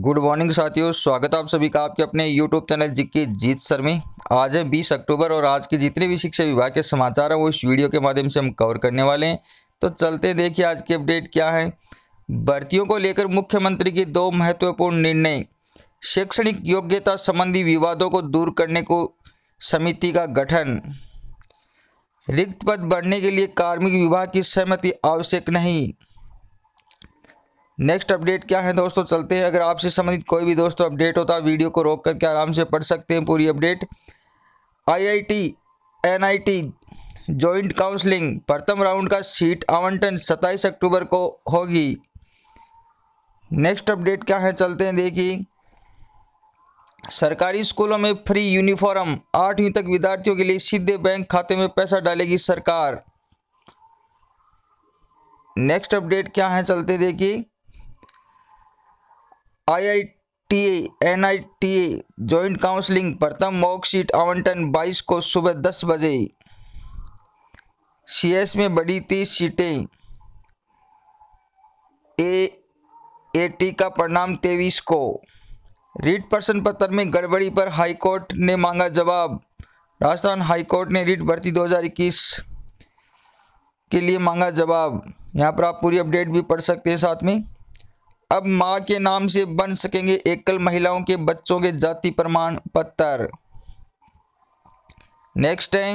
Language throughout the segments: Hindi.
गुड मॉर्निंग साथियों स्वागत है आप सभी का आपके अपने यूट्यूब चैनल जी जीत सर में आज है 20 अक्टूबर और आज के जितने भी शिक्षा विभाग के समाचार हैं वो इस वीडियो के माध्यम से हम कवर करने वाले हैं तो चलते देखिए आज की अपडेट क्या है भर्तियों को लेकर मुख्यमंत्री के दो महत्वपूर्ण निर्णय शैक्षणिक योग्यता संबंधी विवादों को दूर करने को समिति का गठन रिक्त पद बढ़ने के लिए कार्मिक विभाग की सहमति आवश्यक नहीं नेक्स्ट अपडेट क्या है दोस्तों चलते हैं अगर आपसे संबंधित कोई भी दोस्तों अपडेट होता है वीडियो को रोक करके आराम से पढ़ सकते हैं पूरी update IIT NIT joint counselling प्रथम राउंड का सीट आवंटन 27 अक्टूबर को होगी नेक्स्ट अपडेट क्या है चलते हैं देखिए सरकारी स्कूलों में फ्री यूनिफॉर्म आठवीं तक विद्यार्थियों के लिए सीधे बैंक खाते में पैसा डालेगी सरकार नेक्स्ट अपडेट क्या है चलते देखिए I I T N I T A joint counselling प्रथम मॉक सीट आवंटन 22 को सुबह 10 बजे सीएस में बड़ी तीस सीटें ए ए टी का परिणाम तेईस को रीट प्रश्न पत्र में गड़बड़ी पर हाईकोर्ट ने मांगा जवाब राजस्थान हाईकोर्ट ने रीट भर्ती 2021 के लिए मांगा जवाब यहाँ पर आप पूरी अपडेट भी पढ़ सकते हैं साथ में अब माँ के नाम से बन सकेंगे एकल महिलाओं के बच्चों के जाति प्रमाण पत्र नेक्स्ट है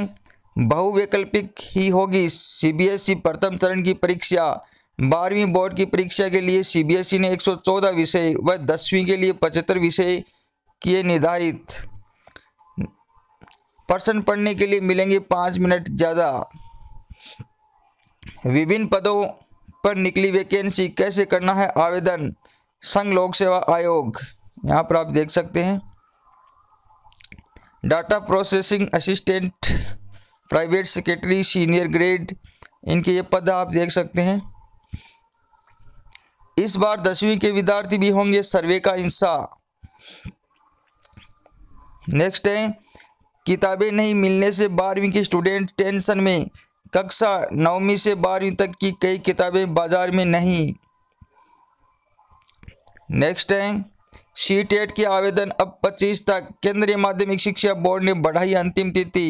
बहुवैकल्पिक ही होगी सीबीएसई e प्रथम चरण की परीक्षा बारहवीं बोर्ड की परीक्षा के लिए सीबीएसई e ने 114 विषय व दसवीं के लिए 75 विषय किए निर्धारित प्रश्न पढ़ने के लिए मिलेंगे पाँच मिनट ज़्यादा विभिन्न पदों पर निकली वैकेंसी कैसे करना है आवेदन संघ लोक सेवा आयोग यहाँ पर आप देख सकते हैं data processing assistant private secretary senior grade इनके ये पद आप देख सकते हैं इस बार दसवीं के विद्यार्थी भी होंगे सर्वे का हिस्सा नेक्स्ट है किताबें नहीं मिलने से बारहवीं के स्टूडेंट टेंशन में कक्षा नौवीं से बारहवीं तक की कई किताबें बाजार में नहीं नेक्स्ट है सी टेट के आवेदन अब 25 तक केंद्रीय माध्यमिक शिक्षा बोर्ड ने बढ़ाई अंतिम तिथि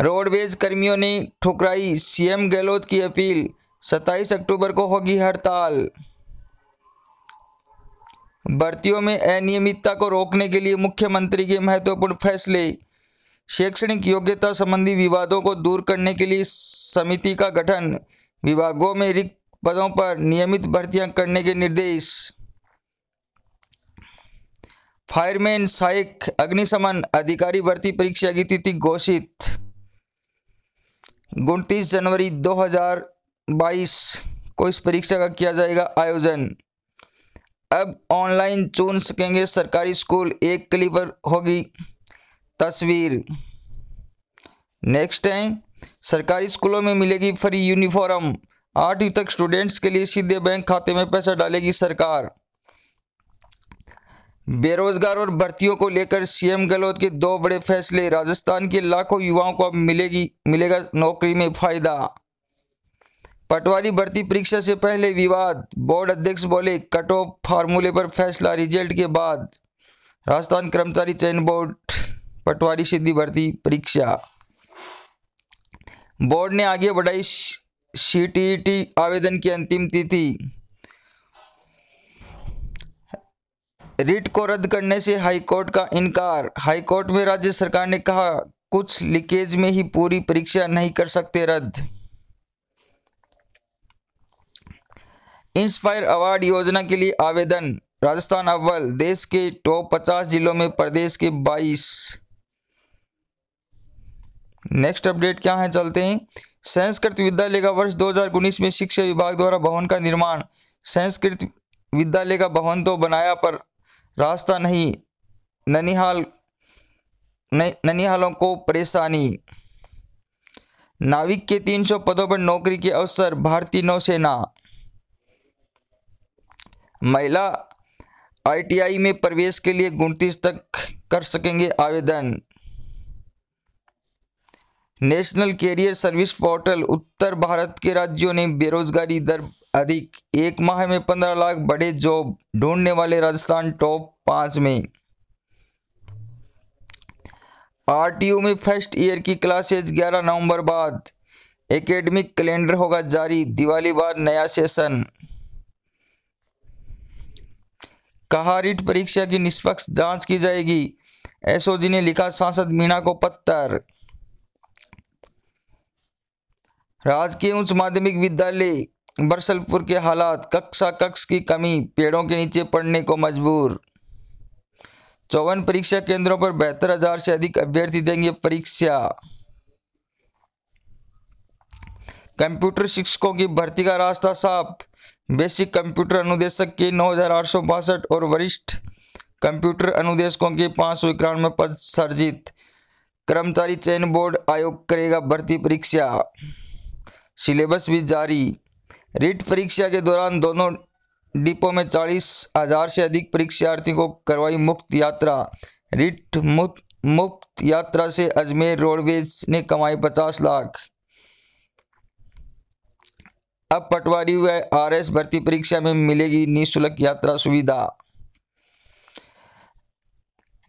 रोडवेज कर्मियों ने ठुकराई सीएम गहलोत की अपील 27 अक्टूबर को होगी हड़ताल भर्तियों में अनियमितता को रोकने के लिए मुख्यमंत्री के महत्वपूर्ण फैसले शैक्षणिक योग्यता संबंधी विवादों को दूर करने के लिए समिति का गठन विभागों में रिक्त पदों पर नियमित भर्तियां करने के निर्देश फायरमैन सहायक अग्निशमन अधिकारी भर्ती परीक्षा की तिथि घोषित उनतीस जनवरी 2022 को इस परीक्षा का किया जाएगा आयोजन अब ऑनलाइन चुन सकेंगे सरकारी स्कूल एक क्लिक पर होगी तस्वीर नेक्स्ट है सरकारी स्कूलों में मिलेगी फ्री यूनिफॉर्म आठवीं तक स्टूडेंट्स के लिए सीधे बैंक खाते में पैसा डालेगी सरकार बेरोजगार और भर्तियों को लेकर सीएम गहलोत के दो बड़े फैसले राजस्थान के लाखों युवाओं को अब मिलेगी मिलेगा नौकरी में फायदा पटवारी भर्ती परीक्षा से पहले विवाद बोर्ड अध्यक्ष बोले कट ऑफ फार्मूले पर फैसला रिजल्ट के बाद राजस्थान कर्मचारी चयन बोर्ड पटवारी सीधी भर्ती परीक्षा बोर्ड ने आगे बढ़ाई सी टी आवेदन की अंतिम तिथि रिट को रद्द करने से हाईकोर्ट का इनकार हाईकोर्ट में राज्य सरकार ने कहा कुछ लीकेज में ही पूरी परीक्षा नहीं कर सकते रद्द इंस्पायर अवार्ड योजना के लिए आवेदन राजस्थान अव्वल देश के टॉप 50 जिलों में प्रदेश के 22 नेक्स्ट अपडेट क्या है चलते हैं संस्कृत विद्यालय का वर्ष 2019 में शिक्षा विभाग द्वारा भवन का निर्माण संस्कृत विद्यालय का भवन तो बनाया पर रास्ता नहीं ननिहाल ननिहालों को परेशानी नाविक के 300 पदों पर नौकरी के अवसर भारतीय नौसेना महिला आईटीआई में प्रवेश के लिए उनतीस तक कर सकेंगे आवेदन नेशनल कैरियर सर्विस पोर्टल उत्तर भारत के राज्यों ने बेरोजगारी दर अधिक एक माह में पंद्रह लाख बड़े जॉब ढूंढने वाले राजस्थान टॉप पांच में आरटीयू में फर्स्ट ईयर की क्लासेज 11 नवंबर बाद एकेडमिक कैलेंडर होगा जारी दिवाली बाद नया सेशन कहा रिट परीक्षा की निष्पक्ष जांच की जाएगी एसओजी ने लिखा सांसद मीणा को पत्थर राजकीय उच्च माध्यमिक विद्यालय बरसलपुर के हालात कक्षा कक्ष की कमी पेड़ों के नीचे पढ़ने को मजबूर चौवन परीक्षा केंद्रों पर बहत्तर हजार से अधिक अभ्यर्थी देंगे परीक्षा कंप्यूटर शिक्षकों की भर्ती का रास्ता साफ बेसिक कंप्यूटर अनुदेशक की नौ और वरिष्ठ कंप्यूटर अनुदेशकों के पाँच सौ इक्यानवे पद सर्जित कर्मचारी चयन बोर्ड आयोग करेगा भर्ती परीक्षा सिलेबस भी जारी रिट परीक्षा के दौरान दोनों डिपो में चालीस हजार से अधिक परीक्षार्थियों को करवाई मुफ्त यात्रा रिट मुफ्त मुफ्त यात्रा से अजमेर रोडवेज ने कमाई पचास लाख अब पटवारी व आरएस भर्ती परीक्षा में मिलेगी निःशुल्क यात्रा सुविधा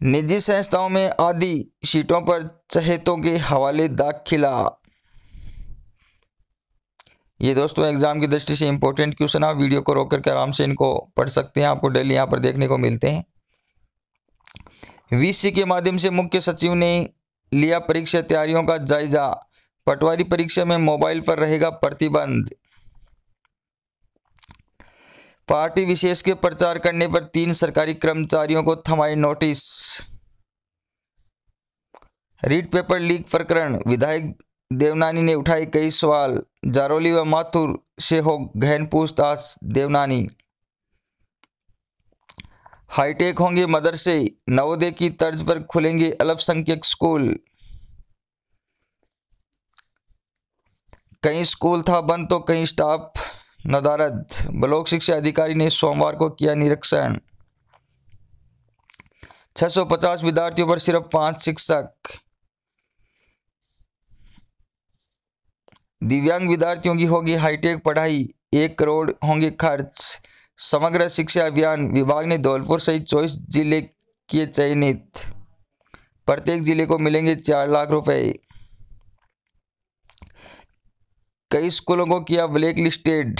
निजी संस्थाओं में आदि सीटों पर चहेतों के हवाले दाखिला ये दोस्तों एग्ज़ाम की दृष्टि से इंपॉर्टेंट क्वेश्चन आप वीडियो को रोक करके आराम से इनको पढ़ सकते हैं आपको डेली यहाँ पर देखने को मिलते हैं वीसी के माध्यम से मुख्य सचिव ने लिया परीक्षा तैयारियों का जायजा पटवारी परीक्षा में मोबाइल पर रहेगा प्रतिबंध पार्टी विशेष के प्रचार करने पर तीन सरकारी कर्मचारियों को थमाई नोटिस रीड पेपर लीक प्रकरण विधायक देवनानी ने उठाए कई सवाल जारोली व माथुर से हो गहन पूछताछ देवनानी हाईटेक होंगे मदरसे नवोदय की तर्ज पर खुलेंगे अल्पसंख्यक स्कूल कहीं स्कूल था बंद तो कहीं स्टाफ नदारद ब्लॉक शिक्षा अधिकारी ने सोमवार को किया निरीक्षण 650 विद्यार्थियों पर सिर्फ पांच शिक्षक दिव्यांग विद्यार्थियों की होगी हाईटेक पढ़ाई एक करोड़ होंगे खर्च समग्र शिक्षा अभियान विभाग ने धौलपुर सहित चौबीस जिले किए चयनित प्रत्येक जिले को मिलेंगे चार लाख रुपए कई स्कूलों को किया ब्लैक लिस्टेड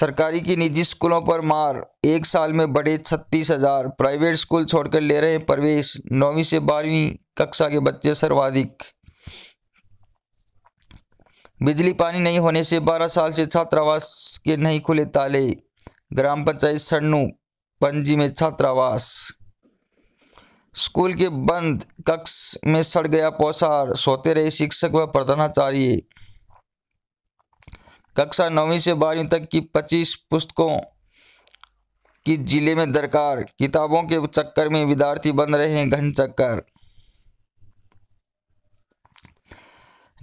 सरकारी की निजी स्कूलों पर मार एक साल में बढ़े छत्तीस हजार प्राइवेट स्कूल छोड़कर ले रहे प्रवेश नौवीं से बारहवीं कक्षा के बच्चे सर्वाधिक बिजली पानी नहीं होने से 12 साल से छात्रावास के नहीं खुले ताले ग्राम पंचायत सन्नू पंजी में छात्रावास स्कूल के बंद कक्ष में सड़ गया पौसार सोते रहे शिक्षक व प्रधानाचार्य कक्षा नौवीं से बारहवीं तक की 25 पुस्तकों की जिले में दरकार किताबों के चक्कर में विद्यार्थी बन रहे हैं घन चक्कर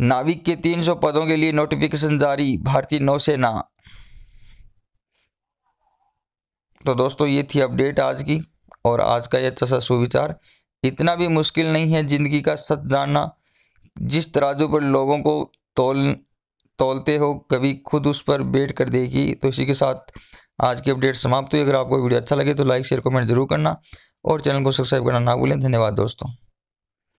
नाविक के 300 पदों के लिए नोटिफिकेशन जारी भारतीय नौसेना तो दोस्तों ये थी अपडेट आज की और आज का ये अच्छा सा सुविचार इतना भी मुश्किल नहीं है ज़िंदगी का सच जानना जिस तराजू पर लोगों को तोल तोलते हो कभी खुद उस पर बैठ कर देगी तो इसी के साथ आज की अपडेट समाप्त हुई अगर आपको वीडियो अच्छा लगे तो लाइक शेयर कमेंट जरूर करना और चैनल को सब्सक्राइब करना ना भूलें धन्यवाद दोस्तों